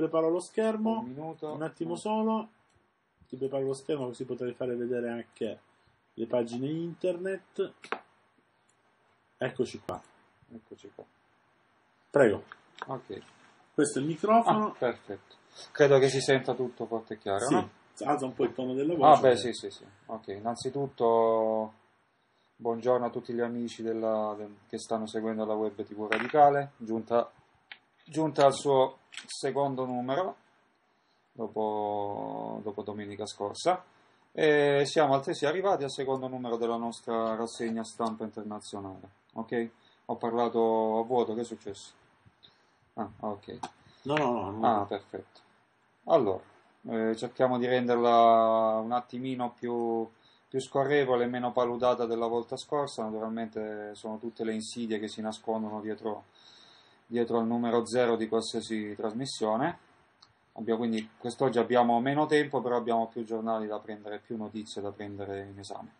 preparo lo schermo, un, minuto, un attimo no. Mm. solo, ti preparo lo schermo così potrei fare vedere anche le pagine internet. Eccoci qua. Eccoci qua. Prego. Ok. Questo è il microfono. Ah, perfetto. Credo che si senta tutto forte e chiaro, sì. no? Alza un po' il tono della voce. Ah, beh, sì, sì, sì. Ok, innanzitutto buongiorno a tutti gli amici della, che stanno seguendo la web TV Radicale, giunta giunta al suo secondo numero dopo, dopo domenica scorsa e siamo altresì arrivati al secondo numero della nostra rassegna stampa internazionale. Ok? Ho parlato a vuoto, che è successo? Ah, ok. No, no, no. no. Ah, perfetto. Allora, eh, cerchiamo di renderla un attimino più, più scorrevole e meno paludata della volta scorsa. Naturalmente sono tutte le insidie che si nascondono dietro dietro al numero 0 di qualsiasi trasmissione. Abbiamo, quindi quest'oggi abbiamo meno tempo, però abbiamo più giornali da prendere, più notizie da prendere in esame.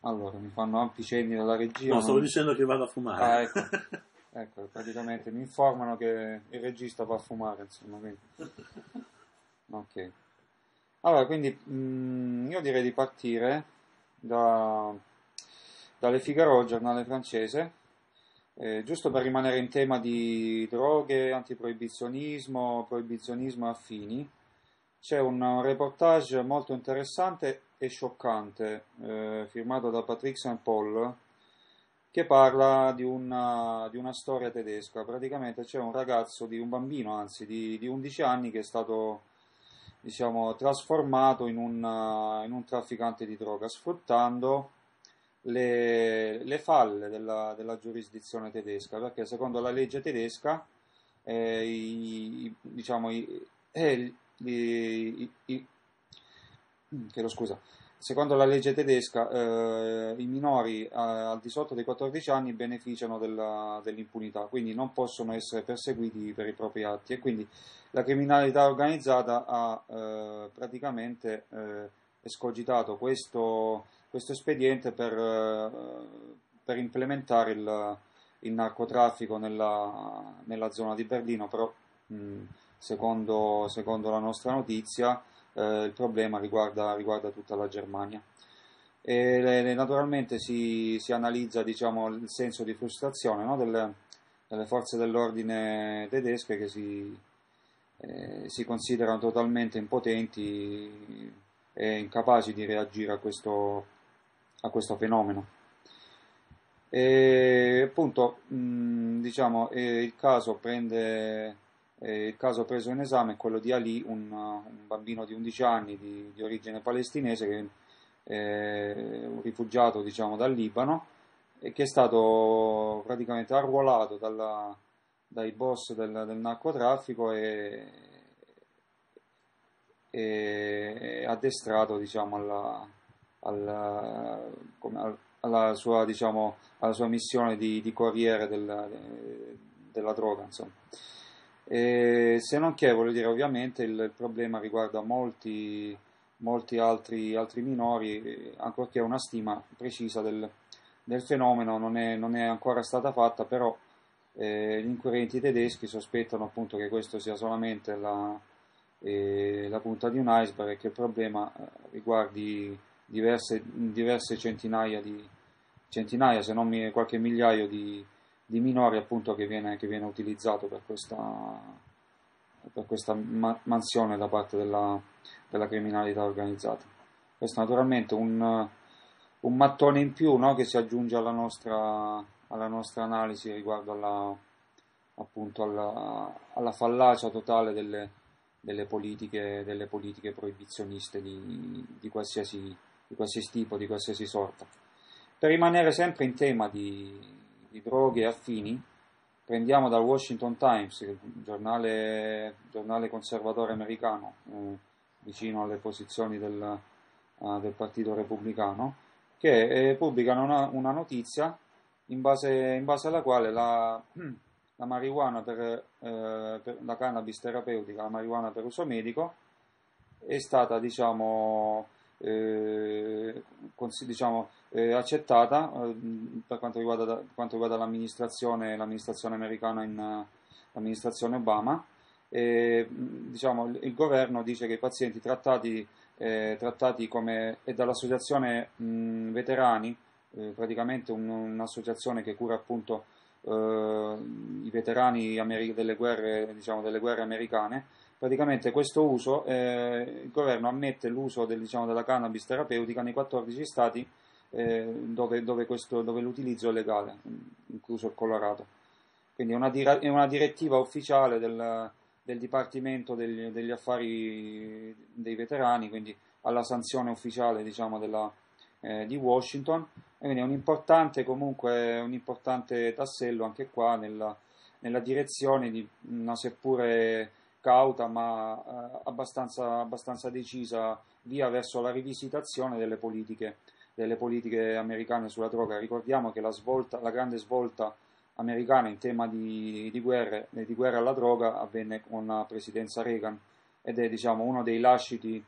Allora, mi fanno ampi cenni dalla regia. No, stavo non... dicendo che vado a fumare. Ah, ecco. ecco. praticamente mi informano che il regista va a fumare, insomma. Quindi... Ok. Allora, quindi mh, mm, io direi di partire da, dalle Figaro, giornale francese, eh, giusto per rimanere in tema di droghe, antiproibizionismo, proibizionismo affini, c'è un reportage molto interessante e scioccante eh, firmato da Patrick St. Paul che parla di una, di una, storia tedesca. Praticamente c'è un ragazzo, di, un bambino anzi, di, di 11 anni che è stato diciamo, trasformato in un, in un trafficante di droga sfruttando le, le falle della, della, giurisdizione tedesca, perché secondo la legge tedesca eh, i, i, diciamo, i, eh, i scusa, secondo la legge tedesca eh, i minori eh, al di sotto dei 14 anni beneficiano della, dell'impunità, quindi non possono essere perseguiti per i propri atti e quindi la criminalità organizzata ha eh, praticamente eh, escogitato questo questo espediente per, eh, per implementare il, il narcotraffico nella, nella, zona di Berlino, però mm, secondo, secondo, la nostra notizia eh, il problema riguarda, riguarda, tutta la Germania. E le, naturalmente si, si analizza diciamo, il senso di frustrazione no, delle, delle, forze dell'ordine tedesche che si, eh, si considerano totalmente impotenti e incapaci di reagire a questo, problema a questo fenomeno. E, appunto, mh, diciamo, eh, il, caso prende, eh, il caso preso in esame è quello di Ali, un, un bambino di 11 anni di, di origine palestinese, che è eh, un rifugiato diciamo, dal Libano, e che è stato praticamente arruolato dalla, dai boss del, del narcotraffico e, e, addestrato diciamo, alla, alla, alla, sua, diciamo, alla sua, missione di, di corriere della, della droga. se non che, voglio dire, ovviamente il, il problema riguarda molti, molti altri, altri, minori, ancorché una stima precisa del, del fenomeno non è, non è, ancora stata fatta, però eh, gli inquirenti tedeschi sospettano appunto che questo sia solamente la, eh, la punta di un iceberg e che il problema eh, riguardi diverse, diverse centinaia, di, centinaia, se non qualche migliaio di, di minori appunto che viene, che viene utilizzato per questa, per questa ma- mansione da parte della, della, criminalità organizzata. Questo naturalmente un, un mattone in più no, che si aggiunge alla nostra, alla nostra analisi riguardo alla, appunto alla, alla fallacia totale delle, delle, politiche, delle politiche proibizioniste di, di qualsiasi di qualsiasi tipo, di qualsiasi sorta. Per rimanere sempre in tema di, di droghe affini, prendiamo dal Washington Times, il giornale, giornale conservatore americano, eh, vicino alle posizioni del, uh, del Partito Repubblicano, che eh, pubblicano una, una notizia in base, in base, alla quale la, la marijuana per, eh, per, la cannabis terapeutica, la marijuana per uso medico, è stata, diciamo, eh, diciamo, eh, accettata eh, per quanto riguarda, da, quanto riguarda, l'amministrazione, l'amministrazione americana in eh, l'amministrazione Obama. E, diciamo, il, governo dice che i pazienti trattati, eh, trattati come e dall'associazione mh, veterani, praticamente un, un'associazione che cura appunto i veterani delle guerre, diciamo, delle guerre americane, praticamente questo uso, eh, il governo ammette l'uso del, diciamo, della cannabis terapeutica nei 14 stati eh, dove, dove, questo, dove, l'utilizzo è legale, incluso il Colorado. Quindi è una, dir- è una direttiva ufficiale del, del Dipartimento degli, degli, Affari dei Veterani, quindi alla sanzione ufficiale diciamo, della, eh, di Washington. quindi è un importante, comunque, un importante tassello anche qua nella, nella direzione di una seppure cauta ma eh, abbastanza, abbastanza decisa via verso la rivisitazione delle politiche, delle politiche americane sulla droga. Ricordiamo che la, svolta, la grande svolta americana in tema di, di, guerre, eh, di guerra alla droga avvenne con la presidenza Reagan ed è diciamo, uno dei lasciti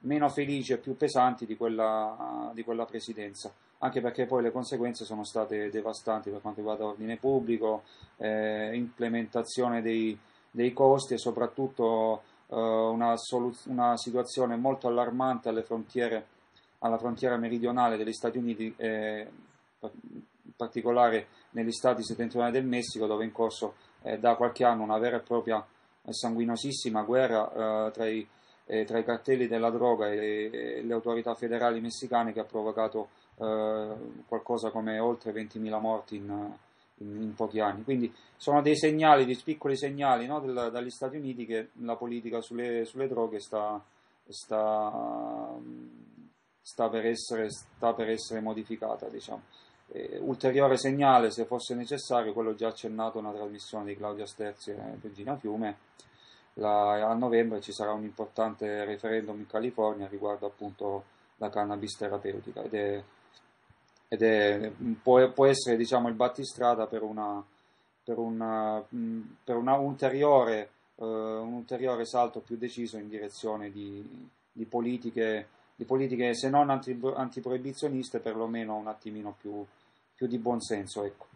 meno felici e più pesanti di quella, di quella presidenza, anche perché poi le conseguenze sono state devastanti per quanto riguarda ordine pubblico, eh, implementazione dei, dei costi e soprattutto eh, una, soluz- una, situazione molto allarmante alle frontiere, alla frontiera meridionale degli Stati Uniti, eh, in particolare negli stati settentrionali del Messico, dove è in corso eh, da qualche anno una vera e propria eh, sanguinosissima guerra eh, tra i, eh, tra, i, cartelli della droga e, e, le autorità federali messicane che ha provocato qualcosa come oltre 20.000 morti in, in pochi anni. Quindi sono dei segnali, dei piccoli segnali no, del, dagli Stati Uniti che la politica sulle, sulle droghe sta, sta, sta, per essere, sta, per essere, modificata. Diciamo. E, ulteriore segnale, se fosse necessario, quello già accennato nella trasmissione di Claudia Sterzi e Regina Fiume, la, a novembre ci sarà un importante referendum in California riguardo appunto la cannabis terapeutica ed è ed è, può, può, essere diciamo, il battistrada per, una, per, una, mm, per una ulteriore, uh, un ulteriore salto più deciso in direzione di, di, politiche, di politiche, se non anti, antiproibizioniste, perlomeno un attimino più, più di buonsenso. Ecco.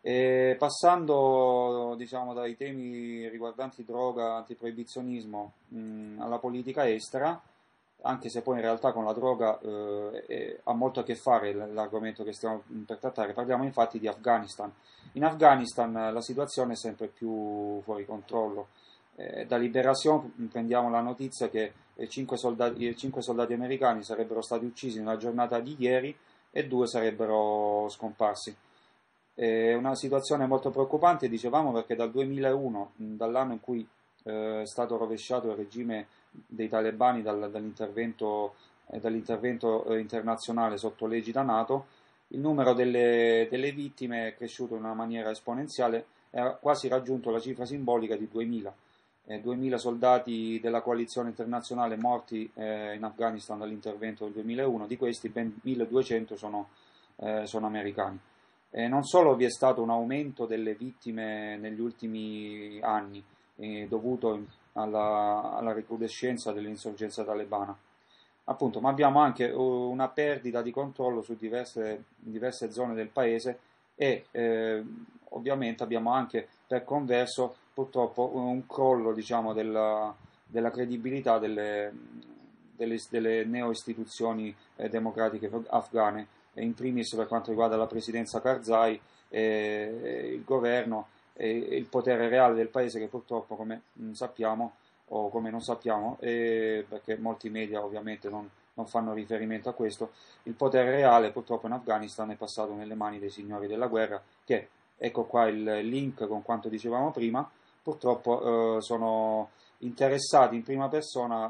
E passando diciamo, dai temi riguardanti droga, antiproibizionismo mh, mm, alla politica estera, anche se poi in realtà con la droga eh, è, ha molto a che fare l'argomento che stiamo per trattare. Parliamo infatti di Afghanistan. In Afghanistan eh, la situazione è sempre più fuori controllo. Eh, da Liberation mm, prendiamo la notizia che eh, cinque soldati, eh, soldati americani sarebbero stati uccisi nella giornata di ieri e due sarebbero scomparsi. È una situazione molto preoccupante, dicevamo, perché dal 2001, mm, dall'anno in cui eh, è stato rovesciato il regime dei talebani dal, dall'intervento, eh, dall'intervento eh, internazionale sotto l'egida NATO, il numero delle, delle, vittime è cresciuto in una maniera esponenziale e ha quasi raggiunto la cifra simbolica di 2000. Eh, 2000 soldati della coalizione internazionale morti eh, in Afghanistan dall'intervento del 2001, di questi ben 1200 sono, eh, sono americani. non solo vi è stato un aumento delle vittime negli ultimi anni, dovuto in alla, alla recrudescenza dell'insorgenza talebana. Appunto, ma abbiamo anche uh, una perdita di controllo su diverse, diverse zone del paese e eh, ovviamente abbiamo anche per converso purtroppo un crollo diciamo, della, della credibilità delle, delle, delle neo-istituzioni eh, democratiche afghane, in primis per quanto riguarda la presidenza Karzai e, eh, e il governo e il potere reale del paese che purtroppo come mm, sappiamo o come non sappiamo, eh, perché molti media ovviamente non, non, fanno riferimento a questo, il potere reale purtroppo in Afghanistan è passato nelle mani dei signori della guerra che, ecco qua il link con quanto dicevamo prima, purtroppo eh, sono interessati in prima persona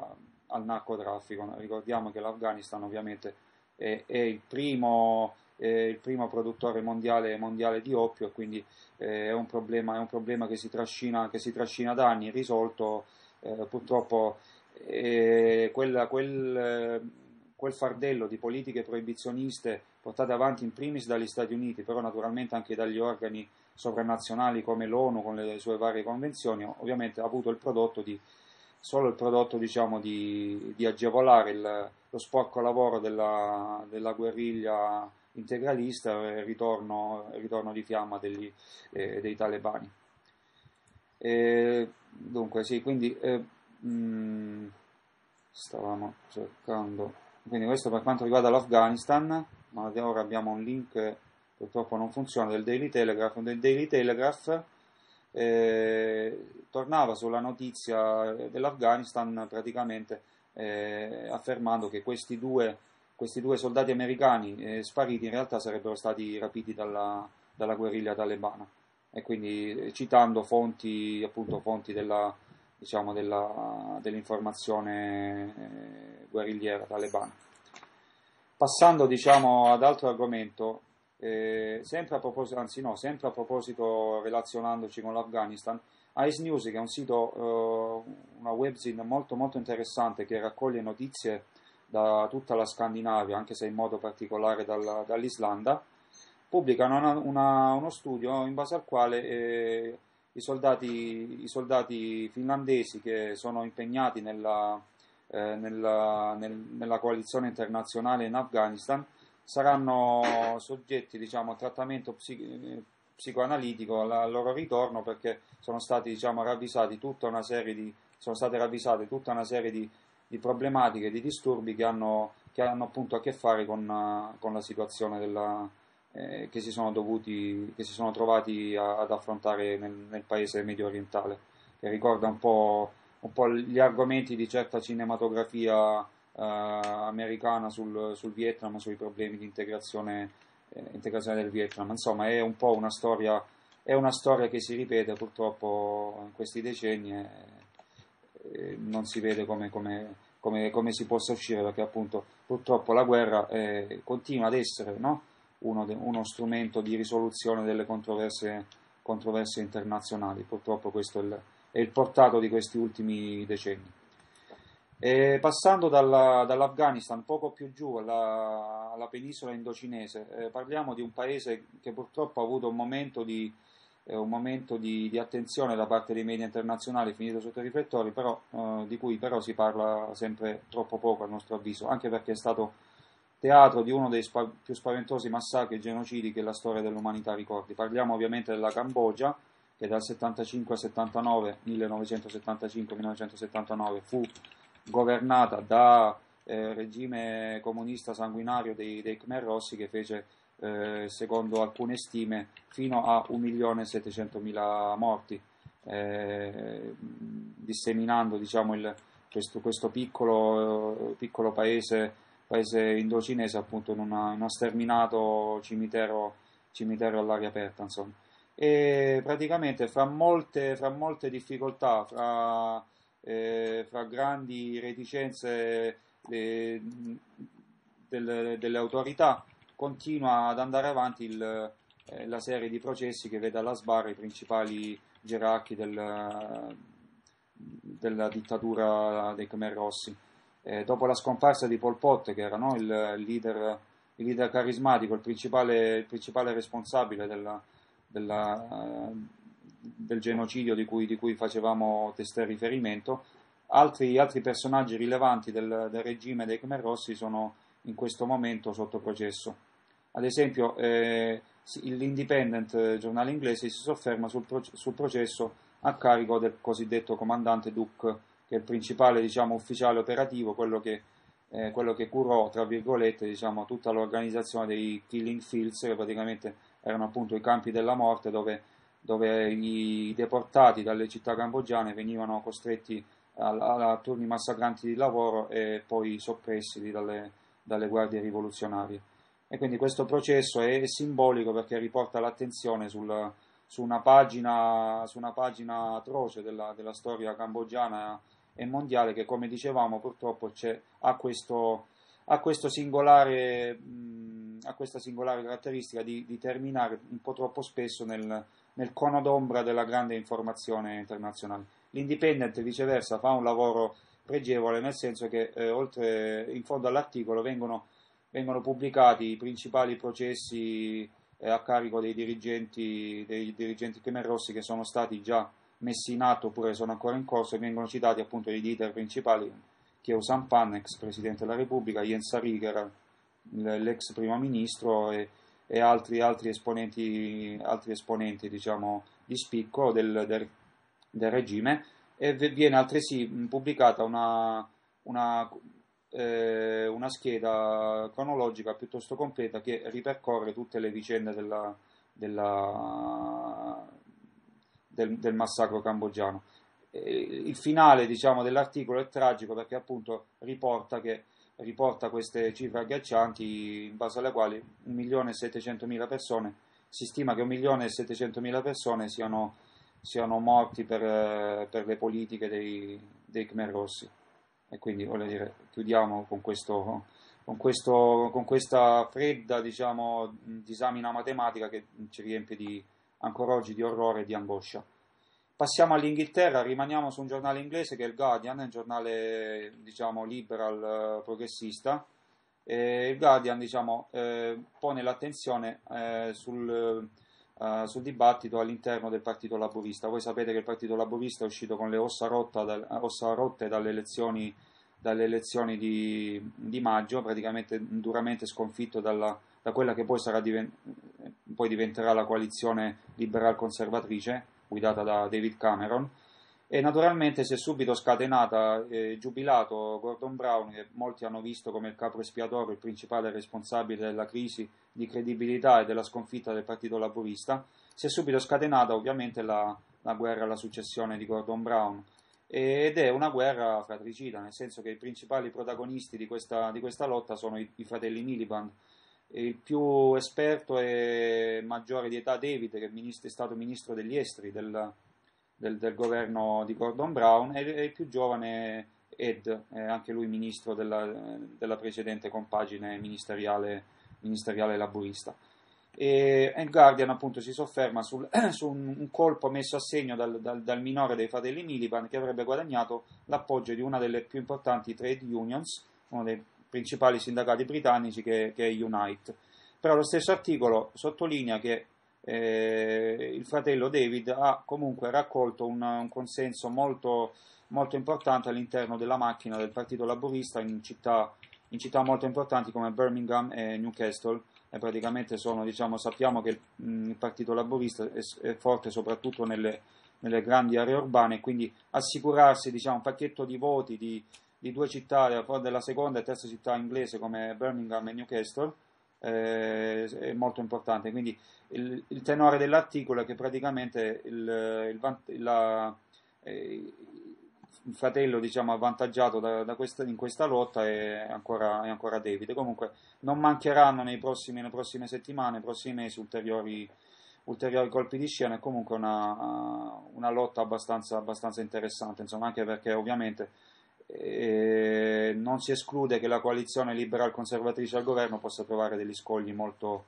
eh, al narcotraffico. Ricordiamo che l'Afghanistan ovviamente è, è il primo eh, il primo produttore mondiale, mondiale di oppio, quindi eh, è, un problema, è, un problema, che si trascina, che si trascina da anni, risolto eh, purtroppo quella, quel, quel fardello di politiche proibizioniste portate avanti in primis dagli Stati Uniti, però naturalmente anche dagli organi sovranazionali come l'ONU con le sue varie convenzioni, ovviamente ha avuto il prodotto di, solo il prodotto diciamo, di, di agevolare il, lo sporco lavoro della, della guerriglia integralista e eh, ritorno, ritorno, di fiamma degli, eh, dei talebani. E, dunque, sì, quindi eh, mh, mm, stavamo cercando. Quindi, questo per quanto riguarda l'Afghanistan, ma ora abbiamo un link che purtroppo non funziona del Daily Telegraph. Del Daily Telegraph eh, tornava sulla notizia dell'Afghanistan praticamente eh, affermando che questi due questi due soldati americani eh, spariti in realtà sarebbero stati rapiti dalla, dalla guerriglia talebana e quindi eh, citando fonti, appunto, fonti della, diciamo, della, dell'informazione eh, guerrigliera talebana. Passando diciamo, ad altro argomento, eh, sempre, a proposito, anzi no, sempre a proposito relazionandoci con l'Afghanistan, Ice News che è un sito, eh, una webzine molto, molto interessante che raccoglie notizie da tutta la Scandinavia, anche se in modo particolare dalla, dall'Islanda, pubblicano una, una, uno studio in base al quale eh, i, soldati, i, soldati, finlandesi che sono impegnati nella, eh, nella, nel, nella coalizione internazionale in Afghanistan saranno soggetti diciamo, a trattamento psichi- psicoanalitico al loro ritorno perché sono stati diciamo, ravvisati tutta una serie di sono state ravvisate tutta una serie di di problematiche, di disturbi che hanno, che hanno appunto a che fare con, eh, con la situazione della, eh, che, si sono dovuti, che si sono trovati a, ad affrontare nel, nel, paese medio orientale, che ricorda un po', un po gli argomenti di certa cinematografia eh, americana sul, sul, Vietnam, sui problemi di integrazione, eh, integrazione, del Vietnam. Insomma, è un po' una storia, è una storia che si ripete purtroppo in questi decenni eh, eh, non si vede come, come, come, come, si possa uscire perché appunto purtroppo la guerra eh, continua ad essere no? uno, de, uno, strumento di risoluzione delle controversie, controversie internazionali, purtroppo questo è il, è il, portato di questi ultimi decenni. E passando dalla, dall'Afghanistan poco più giù alla, alla penisola indocinese, eh, parliamo di un paese che purtroppo ha avuto un momento di, un momento di, di, attenzione da parte dei media internazionali finito sotto i riflettori, però, eh, di cui però si parla sempre troppo poco a nostro avviso, anche perché è stato teatro di uno dei spa- più spaventosi massacri e genocidi che la storia dell'umanità ricordi. Parliamo ovviamente della Cambogia, che dal 75 al 79, 1975-1979, fu governata da eh, regime comunista sanguinario dei, dei Khmer Rossi che fece eh, secondo alcune stime, fino a 1.700.000 morti, eh, disseminando diciamo, il, questo, questo piccolo, piccolo, paese, paese indocinese appunto, in, una, in uno sterminato cimitero, cimitero all'aria aperta. Insomma. E praticamente fra molte, fra molte difficoltà, fra, eh, fra grandi reticenze eh, delle, delle autorità, continua ad andare avanti il, eh, la serie di processi che vede alla sbarra i principali gerarchi del, della dittatura dei Khmer Rossi. Eh, dopo la scomparsa di Pol Pot, che era no, il, leader, il, leader, carismatico, il principale, il principale responsabile della, della, eh, del genocidio di cui, di cui, facevamo testé riferimento, altri, altri personaggi rilevanti del, del regime dei Khmer Rossi sono in questo momento sotto processo. Ad esempio, eh, l'Independent giornale inglese si sofferma sul, pro- sul, processo a carico del cosiddetto comandante Duke, che è il principale diciamo, ufficiale operativo, quello che, eh, quello che curò tra virgolette, diciamo, tutta l'organizzazione dei Killing Fields, che praticamente erano appunto i campi della morte dove, dove i deportati dalle città cambogiane venivano costretti a, a turni massacranti di lavoro e poi soppressi dalle, dalle guardie rivoluzionarie e quindi questo processo è, è simbolico perché riporta l'attenzione sul, su, una pagina, su, una pagina, atroce della, della, storia cambogiana e mondiale che come dicevamo purtroppo ha, questo, ha, questo singolare, mh, ha questa singolare caratteristica di, di, terminare un po' troppo spesso nel, nel cono d'ombra della grande informazione internazionale. L'Independent viceversa fa un lavoro pregevole nel senso che eh, oltre in fondo all'articolo vengono vengono pubblicati i principali processi eh, a carico dei dirigenti, dei dirigenti Khmer Rossi che sono stati già messi in atto oppure sono ancora in corso e vengono citati appunto i leader principali Cheo Sampan, ex Presidente della Repubblica, Jens Sariger, l'ex Primo Ministro e, e altri, altri, esponenti, altri esponenti diciamo, di spicco del, del, del regime e viene altresì pubblicata una, una eh, una scheda cronologica piuttosto completa che ripercorre tutte le vicende della, della, del, del, massacro cambogiano. Eh, il finale diciamo, dell'articolo è tragico perché appunto riporta che riporta queste cifre agghiaccianti in base alle quali 1.700.000 persone, si stima che 1.700.000 persone siano, siano morti per, eh, per, le politiche dei, dei Khmer Rossi. E quindi voglio dire, chiudiamo con, questo, con, questo, con questa fredda diciamo, disamina matematica che ci riempie di, ancora oggi di orrore e di angoscia. Passiamo all'Inghilterra, rimaniamo su un giornale inglese che è il Guardian, un giornale diciamo, liberal eh, progressista. il Guardian diciamo, eh, pone l'attenzione eh, sul, uh, sul dibattito all'interno del Partito Laborista. Voi sapete che il Partito Laborista è uscito con le ossa, dal, ossa rotte dalle elezioni, dalle elezioni di, di, maggio, praticamente duramente sconfitto dalla, da quella che poi, diven- poi diventerà la coalizione liberal-conservatrice guidata da David Cameron e naturalmente si è subito scatenata e eh, giubilato Gordon Brown che molti hanno visto come il capo espiatorio, il principale responsabile della crisi di credibilità e della sconfitta del Partito Laburista, si è subito scatenata ovviamente la, la guerra alla successione di Gordon Brown ed è una guerra fratricida, nel senso che i principali protagonisti di questa, di questa lotta sono i, i fratelli Miliband. Il più esperto e maggiore di età David, che è, ministro, è stato ministro degli esteri del, del, del, governo di Gordon Brown, e, e il più giovane Ed, anche lui ministro della, della precedente compagine ministeriale ministeriale laburista. E il Guardian appunto si sofferma sul, su un, un, colpo messo a segno dal, dal, dal, minore dei fratelli Miliband che avrebbe guadagnato l'appoggio di una delle più importanti trade unions, uno dei principali sindacati britannici che, che è Unite. Però lo stesso articolo sottolinea che eh, il fratello David ha comunque raccolto un, un consenso molto, molto importante all'interno della macchina del Partito Laburista in città in città molto importanti come Birmingham e Newcastle e praticamente sono, diciamo, sappiamo che il mm, partito laborista è, forte soprattutto nelle, nelle grandi aree urbane, quindi assicurarsi diciamo, un pacchetto di voti di, di due città, della seconda e terza città inglese come Birmingham e Newcastle, eh, è molto importante. Quindi il, il, tenore dell'articolo è che praticamente il, il, la, eh, il fratello diciamo, avvantaggiato da, da questa, in questa lotta è ancora, è ancora, David. Comunque non mancheranno nei prossimi, nelle prossime settimane, nei prossimi mesi ulteriori, ulteriori colpi di scena. È comunque una, una lotta abbastanza, abbastanza interessante, insomma, anche perché ovviamente eh, non si esclude che la coalizione liberal conservatrice al governo possa trovare degli scogli molto,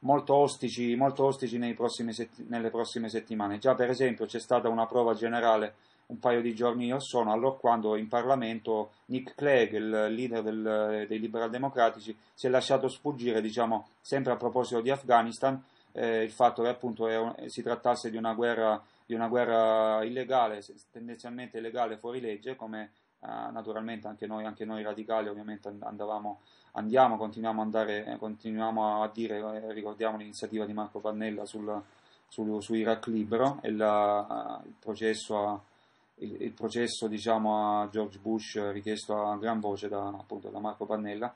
molto ostici, molto ostici prossimi, nelle prossime settimane. Già per esempio c'è stata una prova generale un paio di giorni or sono, allora quando in Parlamento Nick Clegg, il leader del, dei liberal democratici, si è lasciato sfuggire, diciamo, sempre a proposito di Afghanistan, eh, il fatto che appunto un, si trattasse di una, guerra, di una guerra illegale, tendenzialmente illegale fuori legge, come eh, naturalmente anche noi, anche noi radicali ovviamente andavamo, andiamo, continuiamo, andare, eh, continuiamo a dire, eh, ricordiamo l'iniziativa di Marco Pannella sul, sul, su Iraq Libero e la, il processo a il, il processo diciamo, a George Bush eh, richiesto a gran voce da, appunto, da Marco Pannella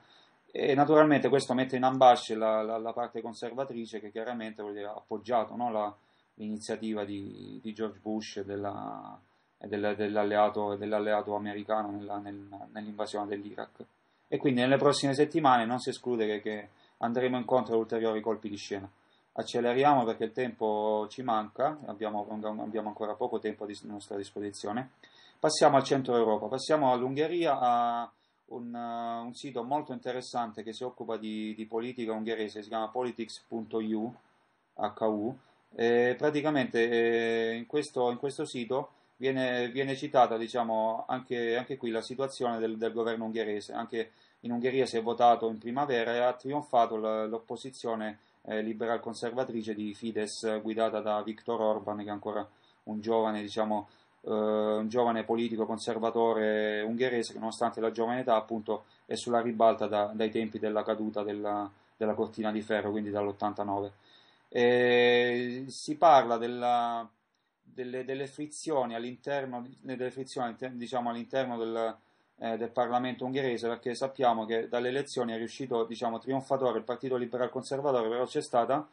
e naturalmente questo mette in ambasce la, la, la parte conservatrice che chiaramente ha appoggiato no, la, l'iniziativa di, di, George Bush e della, della, dell'alleato, dell'alleato, americano nella, nel, nell'invasione dell'Iraq. E quindi nelle prossime settimane non si esclude che, che andremo incontro ad ulteriori colpi di scena acceleriamo perché il tempo ci manca, abbiamo, abbiamo ancora poco tempo a dis- nostra disposizione. Passiamo al centro Europa, passiamo all'Ungheria, a un, uh, un sito molto interessante che si occupa di, di politica ungherese, si chiama politics.eu, HU, e praticamente eh, in, questo, in, questo, sito viene, viene citata diciamo, anche, anche, qui la situazione del, del governo ungherese, anche in Ungheria si è votato in primavera e ha trionfato l'opposizione eh, liberal conservatrice di Fidesz guidata da Viktor Orban, che è ancora un giovane, diciamo, eh, un giovane politico conservatore ungherese che nonostante la giovane età appunto è sulla ribalta da, dai tempi della caduta della, della cortina di ferro, quindi dall'89. E si parla della, delle, delle, frizioni all'interno, delle frizioni, diciamo, all'interno del, eh, del Parlamento ungherese perché sappiamo che dalle elezioni è riuscito diciamo, trionfatore il Partito Liberal Conservatore, però c'è stata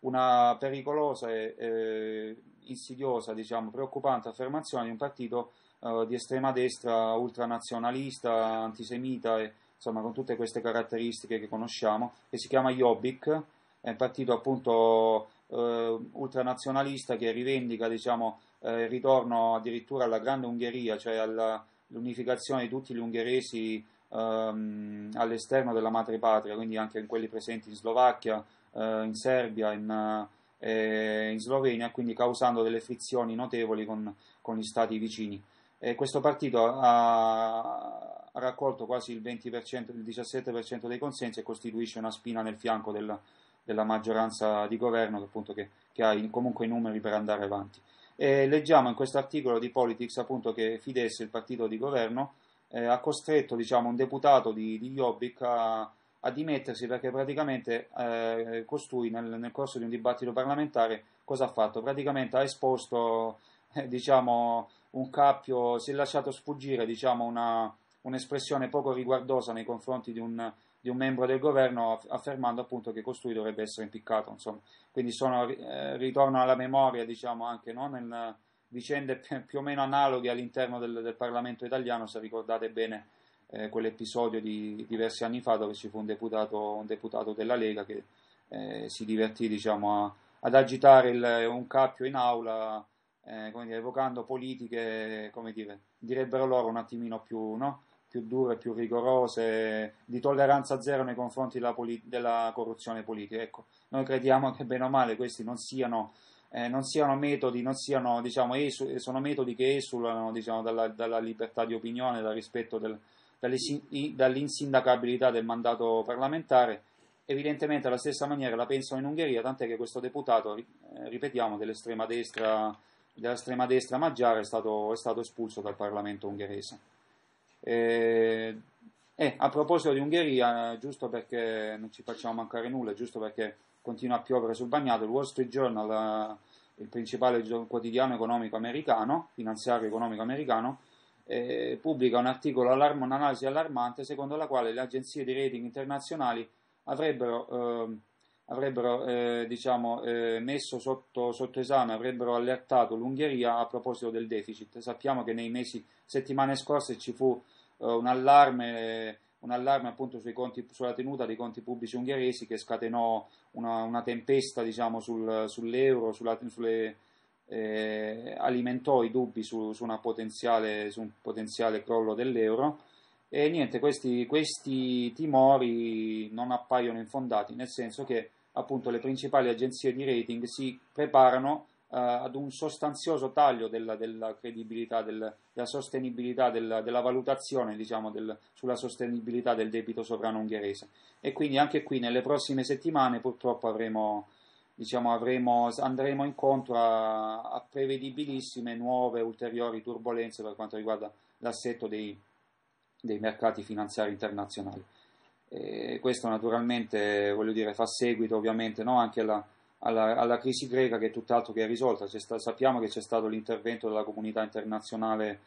una pericolosa e eh, insidiosa, diciamo, preoccupante affermazione di un partito eh, di estrema destra ultranazionalista, antisemita, e, insomma con tutte queste caratteristiche che conosciamo, che si chiama Jobbik, è un partito appunto eh, ultranazionalista che rivendica diciamo, eh, il ritorno addirittura alla grande Ungheria, cioè alla, l'unificazione di tutti gli ungheresi ehm, all'esterno della patria, quindi anche in quelli presenti in Slovacchia, eh, in Serbia, in, eh, in, Slovenia, quindi causando delle frizioni notevoli con, con gli stati vicini. E questo partito ha, ha raccolto quasi il 20%, il 17% dei consensi e costituisce una spina nel fianco del, della maggioranza di governo che, appunto, che, che ha in, comunque i numeri per andare avanti. E leggiamo in questo articolo di Politics appunto che Fidesz, il partito di governo, eh, ha costretto diciamo, un deputato di, di Jobbik a, a dimettersi perché praticamente eh, costui nel, nel, corso di un dibattito parlamentare cosa ha fatto? Praticamente ha esposto eh, diciamo, un cappio, si è lasciato sfuggire diciamo, una, un'espressione poco riguardosa nei confronti di un, di un membro del governo affermando appunto che costui dovrebbe essere impiccato. Insomma. Quindi sono, eh, ritorno alla memoria, diciamo, anche no? in vicende più o meno analoghe all'interno del, del Parlamento italiano, se ricordate bene eh, quell'episodio di diversi anni fa dove ci fu un deputato, un deputato della Lega che eh, si divertì diciamo, a, ad agitare il, un cappio in aula, eh, dire, evocando politiche, come dire, direbbero loro un attimino più... No? più dure, più rigorose, di tolleranza zero nei confronti della, polit- della corruzione politica. Ecco, noi crediamo che bene o male questi non siano, eh, non siano metodi, non siano, diciamo, esu- sono metodi che esulano diciamo, dalla, dalla, libertà di opinione, dal rispetto del, dall'insindacabilità del mandato parlamentare. Evidentemente alla stessa maniera la pensano in Ungheria, tant'è che questo deputato, eh, ripetiamo, dell'estrema destra, dell'estrema destra maggiara è stato, è stato espulso dal Parlamento ungherese. E, eh, eh, a proposito di Ungheria, giusto perché non ci facciamo mancare nulla, giusto perché continua a piovere sul bagnato, il Wall Street Journal, eh, il principale quotidiano economico americano, finanziario economico americano, eh, pubblica un articolo, allarm- un'analisi allarmante secondo la quale le agenzie di rating internazionali avrebbero... Eh, avrebbero eh, diciamo, eh, messo sotto, sotto, esame, avrebbero allertato l'Ungheria a proposito del deficit. Sappiamo che nei mesi, settimane scorse ci fu eh, un allarme, un allarme appunto conti, sulla tenuta dei conti pubblici ungheresi che scatenò una, una tempesta diciamo, sul, sull'euro, sulla, sulle, eh, alimentò i dubbi su, su, su un potenziale crollo dell'euro e niente, questi, questi timori non appaiono infondati, nel senso che appunto le principali agenzie di rating si preparano eh, ad un sostanzioso taglio della, della credibilità, del, della sostenibilità, della, della valutazione diciamo, del, sulla sostenibilità del debito sovrano ungherese. E quindi anche qui nelle prossime settimane purtroppo avremo, diciamo, avremo, andremo incontro a, a prevedibilissime nuove ulteriori turbulenze per quanto riguarda l'assetto dei, dei mercati finanziari internazionali. E questo naturalmente voglio dire, fa seguito ovviamente no? anche alla, alla, alla, crisi greca che è tutt'altro che è risolta. Sta, sappiamo che c'è stato l'intervento della comunità internazionale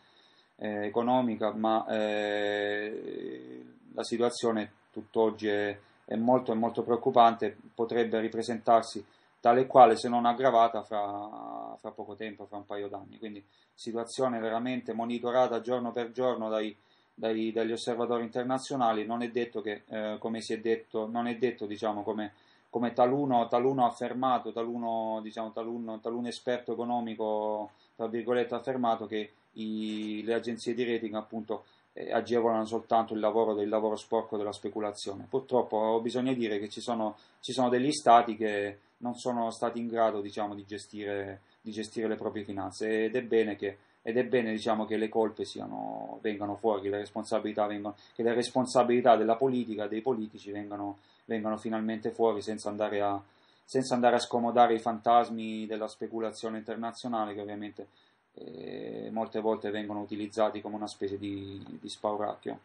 eh, economica, ma eh, la situazione tutt'oggi è, è molto, molto, preoccupante, potrebbe ripresentarsi tale quale se non aggravata fra, fra poco tempo, fra un paio d'anni. Quindi situazione veramente monitorata giorno per giorno dai, dai, dagli osservatori internazionali, non è detto che, eh, come si è detto, non è detto diciamo, come, come taluno, taluno affermato, taluno, diciamo, taluno, taluno esperto economico, tra virgolette, affermato che i, le agenzie di rating appunto eh, agevolano soltanto il lavoro del lavoro sporco della speculazione. Purtroppo bisogna dire che ci sono, ci sono degli stati che non sono stati in grado diciamo, di, gestire, di gestire le proprie finanze ed è bene che ed è bene diciamo, che le colpe siano, vengano fuori, che le, vengano, che le, responsabilità della politica, dei politici vengano, vengano finalmente fuori senza andare, a, senza andare, a, scomodare i fantasmi della speculazione internazionale che ovviamente eh, molte volte vengono utilizzati come una specie di, di spauracchio,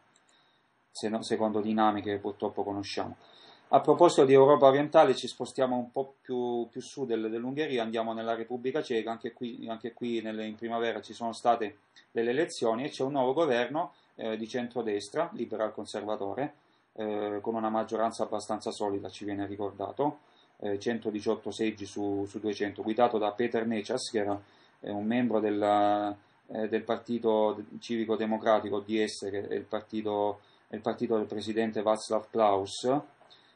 se no, secondo dinamiche che purtroppo conosciamo. A proposito di Europa orientale, ci spostiamo un po' più, più su del, dell'Ungheria, andiamo nella Repubblica Ceca, anche qui, anche qui nelle, in primavera ci sono state delle elezioni e c'è un nuovo governo eh, di centrodestra, liberal conservatore, eh, con una maggioranza abbastanza solida, ci viene ricordato, eh, 118 seggi su, su, 200, guidato da Peter Necias, che era eh, un membro della, eh, del Partito Civico Democratico DS, che è il partito, è il partito del presidente Václav Klaus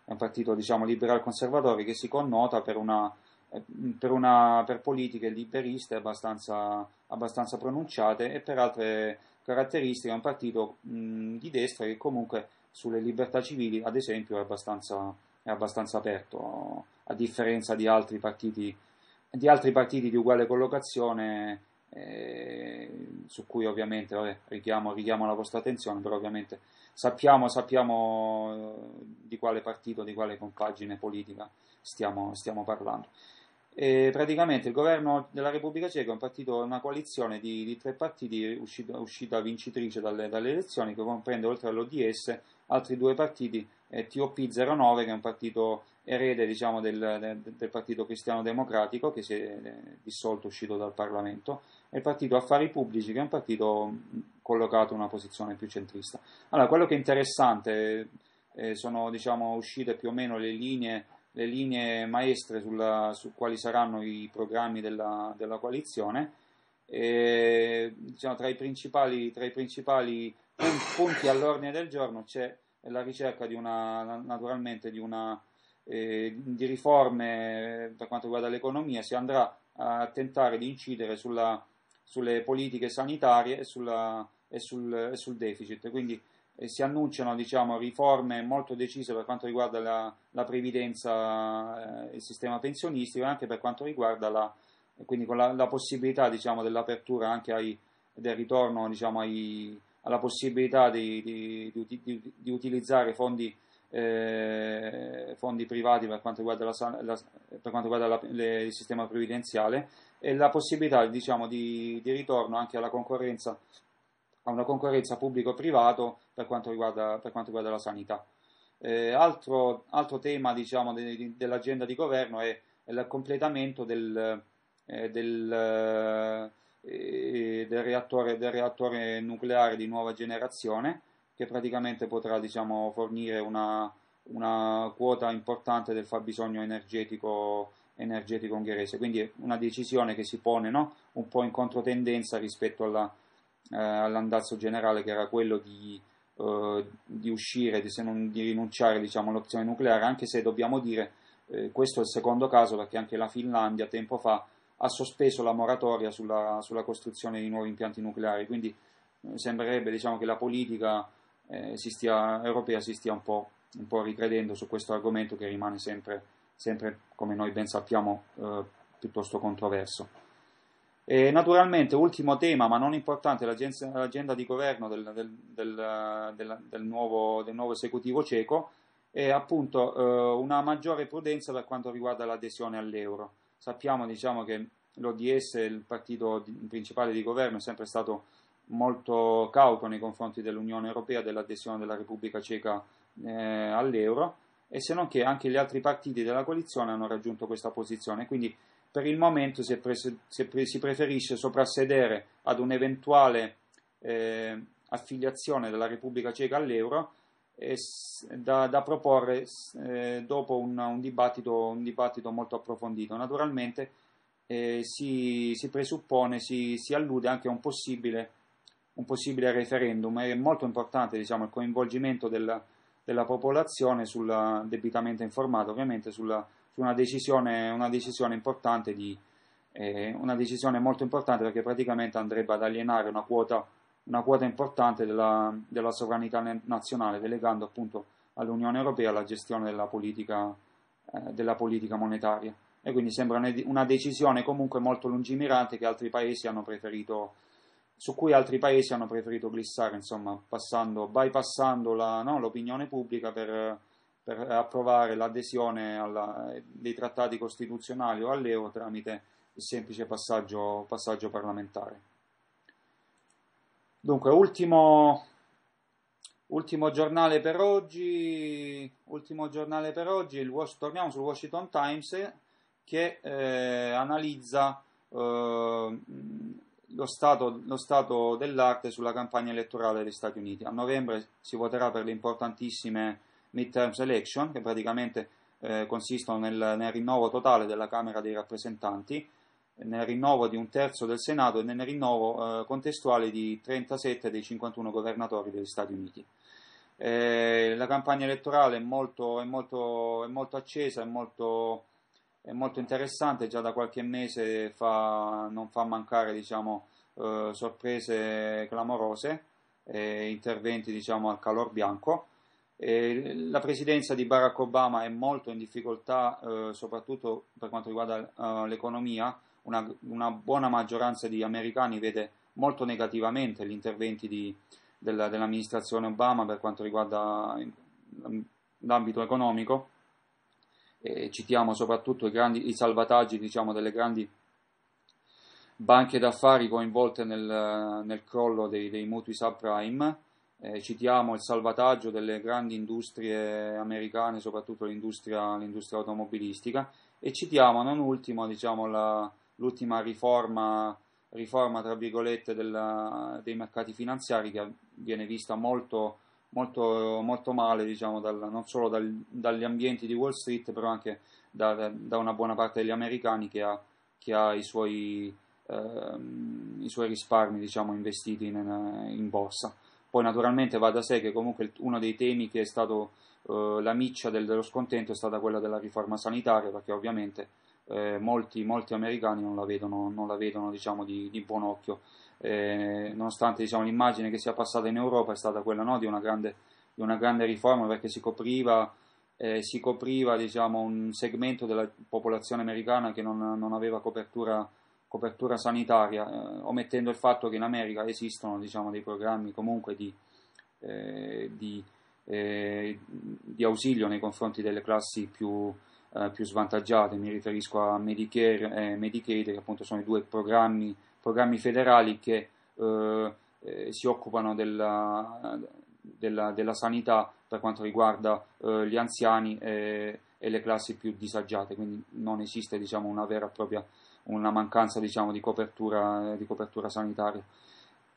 è un partito diciamo, liberal conservatore che si connota per, una, eh, per, una, per politiche liberiste abbastanza, abbastanza, pronunciate e per altre caratteristiche è un partito mh, di destra che comunque sulle libertà civili ad esempio è abbastanza, è abbastanza aperto a differenza di altri partiti di altri partiti di uguale collocazione eh, su cui ovviamente vabbè, richiamo, richiamo, la vostra attenzione, però ovviamente sappiamo, sappiamo eh, di quale partito, di quale compagine politica stiamo, stiamo parlando. E praticamente il governo della Repubblica Ceca è un partito, una coalizione di, di tre partiti uscita, uscita vincitrice dalle, dalle, elezioni che comprende oltre all'ODS altri due partiti, eh, TOP09 che è un partito erede diciamo, del, del, Partito Cristiano Democratico che si è eh, dissolto, uscito dal Parlamento, e il Partito Affari Pubblici che è un partito collocato in una posizione più centrista. Allora, quello che è interessante eh, eh, sono diciamo, uscite più o meno le linee, le linee maestre sulla, su quali saranno i programmi della, della coalizione. E, eh, diciamo, tra i principali, tra i principali punti all'ordine del giorno c'è la ricerca di una, naturalmente di, una, eh, di riforme eh, per quanto riguarda l'economia, si andrà a tentare di incidere sulla, sulle politiche sanitarie e, sulla, e, sul, e sul, deficit. Quindi eh, si annunciano diciamo, riforme molto decise per quanto riguarda la, la previdenza e eh, il sistema pensionistico e anche per quanto riguarda la, quindi con la, la possibilità diciamo, dell'apertura anche ai, del ritorno diciamo, ai, alla possibilità di, di, di, di utilizzare fondi, eh, fondi, privati per quanto riguarda, la, la, per quanto riguarda la, le, il sistema previdenziale e la possibilità diciamo, di, ritorno anche alla concorrenza, a una concorrenza pubblico-privato per quanto riguarda, per quanto riguarda la sanità. Eh, altro, altro, tema diciamo, de, de, dell'agenda di governo è, è il completamento del, eh, del eh, del reattore, del reattore, nucleare di nuova generazione che praticamente potrà diciamo, fornire una, una, quota importante del fabbisogno energetico, energetico, ungherese. Quindi una decisione che si pone no? un po' in controtendenza rispetto alla, eh, all'andazzo generale che era quello di, eh, di uscire, di, se non, di rinunciare diciamo, all'opzione nucleare, anche se dobbiamo dire eh, questo è il secondo caso perché anche la Finlandia tempo fa ha sospeso la moratoria sulla, sulla costruzione di nuovi impianti nucleari, quindi eh, sembrerebbe diciamo, che la politica eh, si stia, europea si stia un po', un po', ricredendo su questo argomento che rimane sempre, sempre come noi ben sappiamo, eh, piuttosto controverso. E naturalmente, ultimo tema, ma non importante, l'agenda di governo del, del, del, del nuovo, nuovo, esecutivo ceco è appunto eh, una maggiore prudenza per quanto riguarda l'adesione all'euro. Sappiamo diciamo, che l'ODS, il partito principale di governo, è sempre stato molto cauto nei confronti dell'Unione Europea, dell'adesione della Repubblica Ceca eh, all'euro e se non che anche gli altri partiti della coalizione hanno raggiunto questa posizione. Quindi per il momento si, pre- si, pre- si preferisce soprassedere ad un'eventuale eh, affiliazione della Repubblica Ceca all'euro da, da, proporre eh, dopo un, un, dibattito, un, dibattito, molto approfondito. Naturalmente eh, si, si, presuppone, si, si, allude anche a un possibile, un possibile referendum. È molto importante diciamo, il coinvolgimento della, della popolazione sulla, debitamente informata, ovviamente sulla, su una decisione, una decisione importante di, eh, una decisione molto importante perché praticamente andrebbe ad alienare una quota una quota importante della, della sovranità nazionale, delegando appunto all'Unione Europea la gestione della politica, eh, della politica monetaria. E quindi sembra una decisione comunque molto lungimirante preferito, su cui altri paesi hanno preferito glissare, insomma, passando, bypassando la, no, l'opinione pubblica per, per approvare l'adesione alla, dei trattati costituzionali o all'euro tramite il semplice passaggio, passaggio parlamentare. Dunque, ultimo, ultimo, giornale per oggi, ultimo giornale per oggi torniamo sul Washington Times che eh, analizza eh, lo, stato, lo stato dell'arte sulla campagna elettorale degli Stati Uniti. A novembre si voterà per le importantissime midterm election, che praticamente eh, consistono nel, nel, rinnovo totale della Camera dei rappresentanti nel rinnovo di un terzo del Senato e nel rinnovo eh, contestuale di 37 dei 51 governatori degli Stati Uniti. Eh, la campagna elettorale è molto, è molto, è molto accesa, è molto, è molto, interessante, già da qualche mese fa, non fa mancare diciamo, eh, sorprese clamorose, e eh, interventi diciamo, al calor bianco. la presidenza di Barack Obama è molto in difficoltà, eh, soprattutto per quanto riguarda eh, l'economia, una, una buona maggioranza di americani vede molto negativamente gli interventi di, della, dell'amministrazione Obama per quanto riguarda l'ambito economico. E citiamo soprattutto i, grandi, i salvataggi diciamo, delle grandi banche d'affari coinvolte nel, nel crollo dei, dei, mutui subprime, eh, citiamo il salvataggio delle grandi industrie americane, soprattutto l'industria, l'industria automobilistica, e citiamo non ultimo diciamo, la, l'ultima riforma, riforma tra virgolette, della, dei mercati finanziari che viene vista molto, molto, molto male, diciamo, dal, non solo dal, dagli ambienti di Wall Street, però anche da, da una buona parte degli americani che ha, che ha i, suoi, eh, i, suoi, risparmi diciamo, investiti in, in borsa. Poi naturalmente va da sé che comunque uno dei temi che è stato eh, la miccia del, dello scontento è stata quella della riforma sanitaria, perché ovviamente eh, molti, molti, americani non la vedono, non la vedono diciamo, di, di, buon occhio, eh, nonostante diciamo, l'immagine che sia passata in Europa è stata quella no, di, una grande, di, una grande, riforma perché si copriva, eh, si copriva diciamo, un segmento della popolazione americana che non, non aveva copertura, copertura sanitaria, eh, omettendo il fatto che in America esistono diciamo, dei programmi comunque di, eh, di, eh, di ausilio nei confronti delle classi più, eh, più svantaggiate, mi riferisco a Medicare e eh, Medicaid, che appunto sono i due programmi, programmi federali che eh, si occupano della, della, della, sanità per quanto riguarda gli anziani e, e, le classi più disagiate, quindi non esiste diciamo, una vera e propria una mancanza diciamo, di, copertura, di copertura sanitaria.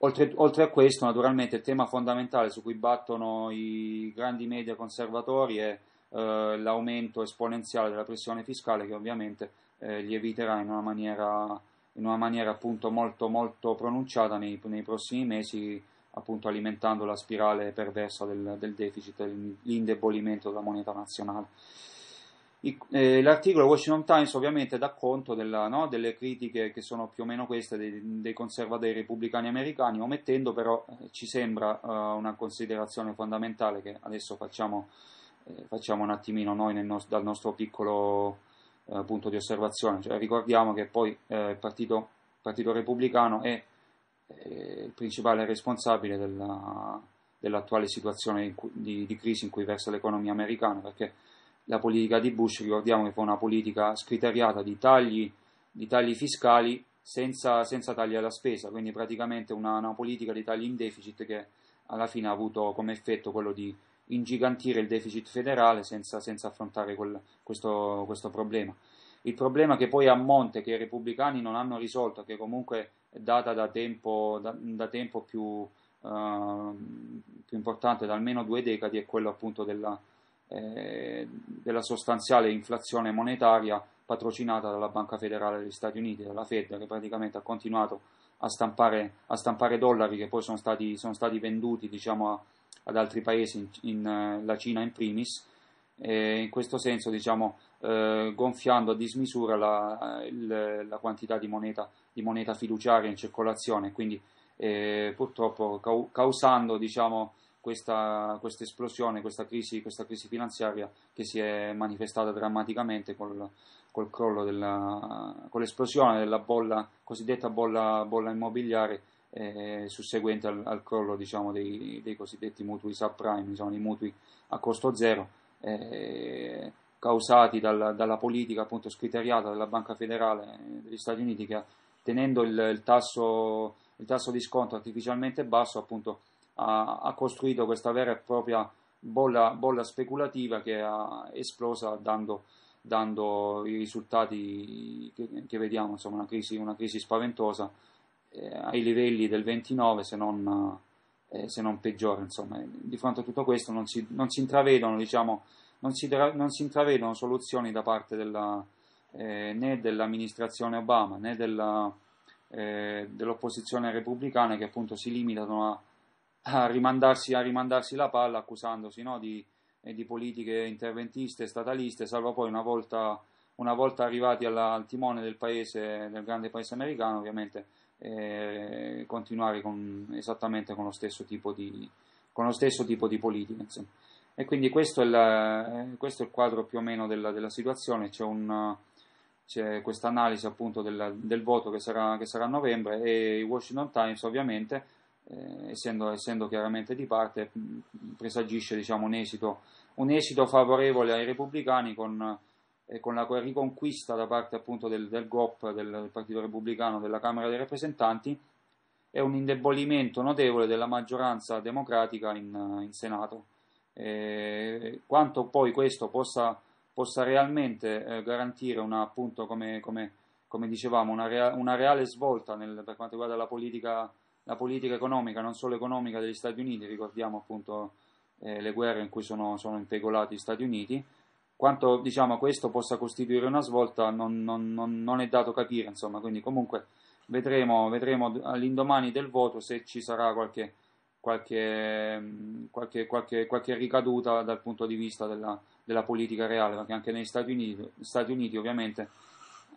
Oltre, oltre, a questo, naturalmente, il tema fondamentale su cui battono i grandi media conservatori è eh, l'aumento esponenziale della pressione fiscale che ovviamente eh, li eviterà in una maniera, in una maniera appunto molto, molto pronunciata nei, nei prossimi mesi, appunto alimentando la spirale perversa del, del deficit e l'indebolimento della moneta nazionale. I, eh, l'articolo Washington Times ovviamente dà conto della, no, delle critiche che sono più o meno queste dei, dei conservatori repubblicani americani, omettendo però eh, ci sembra eh, una considerazione fondamentale che adesso facciamo eh, facciamo un attimino noi nos- dal nostro piccolo eh, punto di osservazione. Cioè, ricordiamo che poi eh, il partito, partito, Repubblicano è eh, il principale responsabile della, dell'attuale situazione cui, di, di crisi in cui versa l'economia americana, perché la politica di Bush, ricordiamo che fu una politica scriteriata di tagli, di tagli fiscali senza, senza, tagli alla spesa, quindi praticamente una, una, politica di tagli in deficit che alla fine ha avuto come effetto quello di ingigantire il deficit federale senza, senza affrontare quel, questo, questo, problema. Il problema che poi a monte, che i repubblicani non hanno risolto, che comunque è data da tempo, da, da tempo più, Uh, più importante da almeno due decadi è quello appunto della, eh, della, sostanziale inflazione monetaria patrocinata dalla Banca Federale degli Stati Uniti, dalla Fed, che praticamente ha continuato a stampare, a stampare dollari che poi sono stati, sono stati venduti diciamo, a, ad altri paesi, in, in, eh, la Cina in primis, e in questo senso diciamo, eh, gonfiando a dismisura la, il, la quantità di moneta, di moneta, fiduciaria in circolazione, quindi eh, purtroppo causando diciamo, questa, esplosione, questa crisi, questa crisi, finanziaria che si è manifestata drammaticamente col, col crollo della, con l'esplosione della bolla, cosiddetta bolla, bolla immobiliare eh, susseguente al, al crollo diciamo, dei, dei, cosiddetti mutui subprime, diciamo, dei mutui a costo zero, eh, causati dal, dalla politica appunto scriteriata della Banca Federale degli Stati Uniti che tenendo il, il, tasso, il tasso, di sconto artificialmente basso appunto ha, ha costruito questa vera e propria bolla, bolla speculativa che ha esplosa dando dando i risultati che, che vediamo, insomma una crisi, una crisi spaventosa eh, ai livelli del 29 se non, eh, se non peggiore. Insomma. Di fronte a tutto questo non si, non si intravedono, diciamo, non si, non si intravedono soluzioni da parte della, eh, né dell'amministrazione Obama né della, eh, dell'opposizione repubblicana che appunto si limitano a, a, rimandarsi, a rimandarsi, la palla accusandosi no, di, eh, di, politiche interventiste, stataliste, salvo poi una volta, una volta arrivati alla, al timone del paese, del grande paese americano, ovviamente continuare con, esattamente con lo stesso tipo di, stesso tipo di politica. Insomma. E quindi questo è, il, questo è, il, quadro più o meno della, della situazione, c'è, c'è questa analisi appunto del, del voto che sarà, che sarà, a novembre e il Washington Times ovviamente, eh, essendo, essendo, chiaramente di parte, mm, presagisce diciamo, un, esito, un esito favorevole ai repubblicani con eh, con la riconquista da parte appunto del, del GOP, del, Partito Repubblicano, della Camera dei Rappresentanti, e un indebolimento notevole della maggioranza democratica in, in Senato. Eh, quanto poi questo possa, possa realmente eh, garantire una, appunto, come, come, come dicevamo, una, rea, una reale svolta nel, per quanto riguarda la politica, la politica, economica, non solo economica degli Stati Uniti, ricordiamo appunto eh, le guerre in cui sono, sono impegolati gli Stati Uniti, quanto diciamo, questo possa costituire una svolta non, non, non, non è dato capire, insomma, quindi comunque vedremo, vedremo all'indomani del voto se ci sarà qualche, qualche, qualche, qualche, qualche ricaduta dal punto di vista della, della politica reale, perché anche negli Stati Uniti, Stati Uniti ovviamente,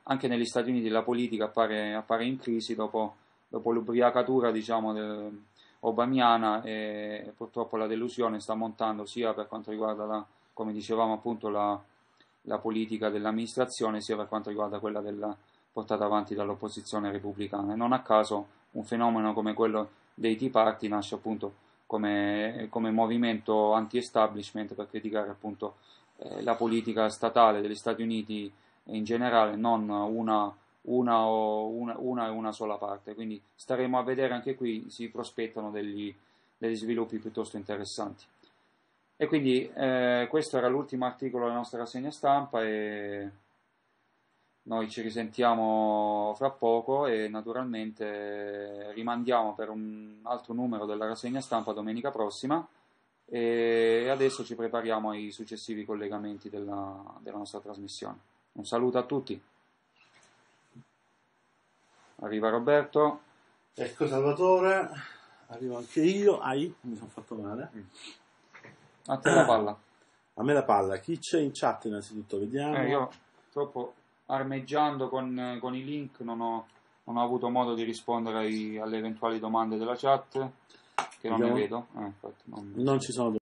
anche negli Stati Uniti la politica appare, appare in crisi dopo, dopo l'ubriacatura diciamo, del, obamiana e purtroppo la delusione sta montando sia per quanto riguarda la come dicevamo appunto, la, la politica dell'amministrazione sia per quanto riguarda quella della, portata avanti dall'opposizione repubblicana. E non a caso un fenomeno come quello dei Tea Party nasce appunto come, come movimento anti-establishment per criticare appunto eh, la politica statale degli Stati Uniti in generale, non una, una, o una, una e una sola parte. Quindi staremo a vedere anche qui, si prospettano degli, degli sviluppi piuttosto interessanti. E quindi eh, questo era l'ultimo articolo della nostra rassegna stampa e noi ci risentiamo fra poco e naturalmente rimandiamo per un altro numero della rassegna stampa domenica prossima e adesso ci prepariamo ai successivi collegamenti della, della nostra trasmissione. Un saluto a tutti. Arriva Roberto. Ecco Salvatore, arrivo anche io. Ai, mi sono fatto male. Mm. A te la palla. A me la palla. Chi c'è in chat innanzitutto? Vediamo. Eh, io purtroppo armeggiando con, con i link non ho, non ho, avuto modo di rispondere ai, alle eventuali domande della chat che non ne vedo. Eh, infatti, non... non ci sono domande.